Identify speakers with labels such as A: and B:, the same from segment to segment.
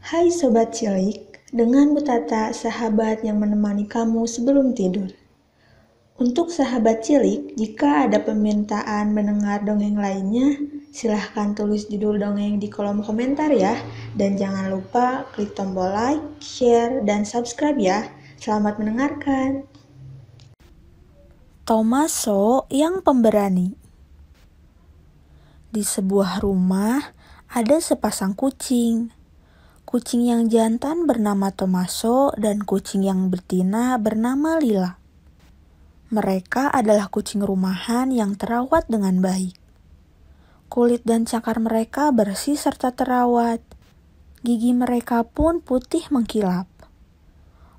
A: Hai Sobat Cilik, dengan Butata sahabat yang menemani kamu sebelum tidur. Untuk sahabat cilik, jika ada permintaan mendengar dongeng lainnya, silahkan tulis judul dongeng di kolom komentar ya. Dan jangan lupa klik tombol like, share, dan subscribe ya. Selamat mendengarkan. Tomaso yang pemberani Di sebuah rumah, ada sepasang kucing Kucing yang jantan bernama Tomaso dan kucing yang betina bernama Lila. Mereka adalah kucing rumahan yang terawat dengan baik. Kulit dan cakar mereka bersih serta terawat. Gigi mereka pun putih mengkilap.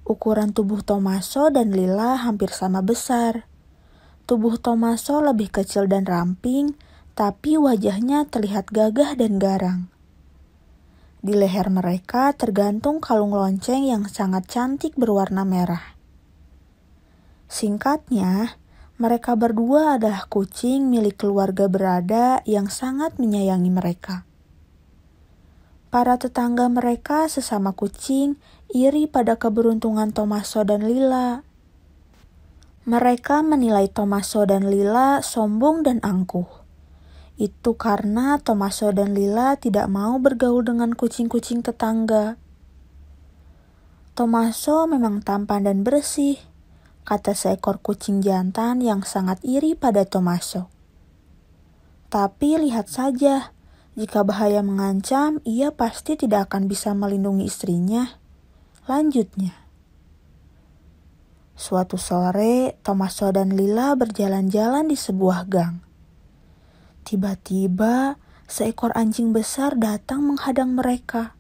A: Ukuran tubuh Tomaso dan Lila hampir sama besar. Tubuh Tomaso lebih kecil dan ramping, tapi wajahnya terlihat gagah dan garang. Di leher mereka tergantung kalung lonceng yang sangat cantik berwarna merah. Singkatnya, mereka berdua adalah kucing milik keluarga berada yang sangat menyayangi mereka. Para tetangga mereka sesama kucing iri pada keberuntungan Tomaso dan Lila. Mereka menilai Tomaso dan Lila sombong dan angkuh. Itu karena Tomaso dan Lila tidak mau bergaul dengan kucing-kucing tetangga. Tomaso memang tampan dan bersih, kata seekor kucing jantan yang sangat iri pada Tomaso. Tapi lihat saja, jika bahaya mengancam, ia pasti tidak akan bisa melindungi istrinya. Lanjutnya. Suatu sore, Tomaso dan Lila berjalan-jalan di sebuah gang. Tiba-tiba, seekor anjing besar datang menghadang mereka.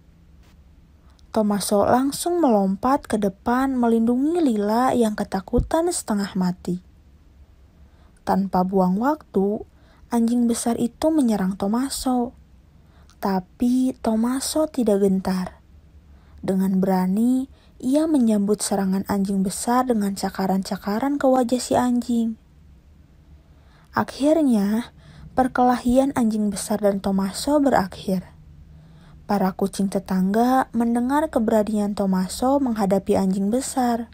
A: Tomaso langsung melompat ke depan melindungi Lila yang ketakutan setengah mati. Tanpa buang waktu, anjing besar itu menyerang Tomaso. Tapi Tomaso tidak gentar. Dengan berani, ia menyambut serangan anjing besar dengan cakaran-cakaran ke wajah si anjing. Akhirnya, perkelahian anjing besar dan Tomaso berakhir. Para kucing tetangga mendengar keberanian Tomaso menghadapi anjing besar.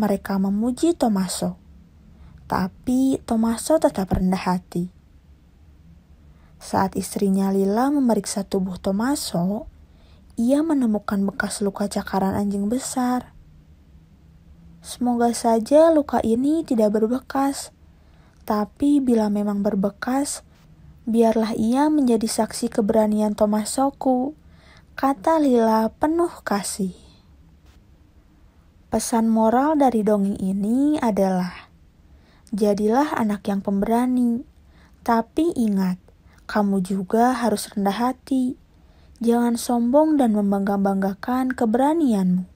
A: Mereka memuji Tomaso, tapi Tomaso tetap rendah hati. Saat istrinya Lila memeriksa tubuh Tomaso, ia menemukan bekas luka cakaran anjing besar. Semoga saja luka ini tidak berbekas tapi bila memang berbekas, biarlah ia menjadi saksi keberanian Thomas Soku. kata Lila penuh kasih. Pesan moral dari dongeng ini adalah, jadilah anak yang pemberani, tapi ingat, kamu juga harus rendah hati. Jangan sombong dan membangga-banggakan keberanianmu.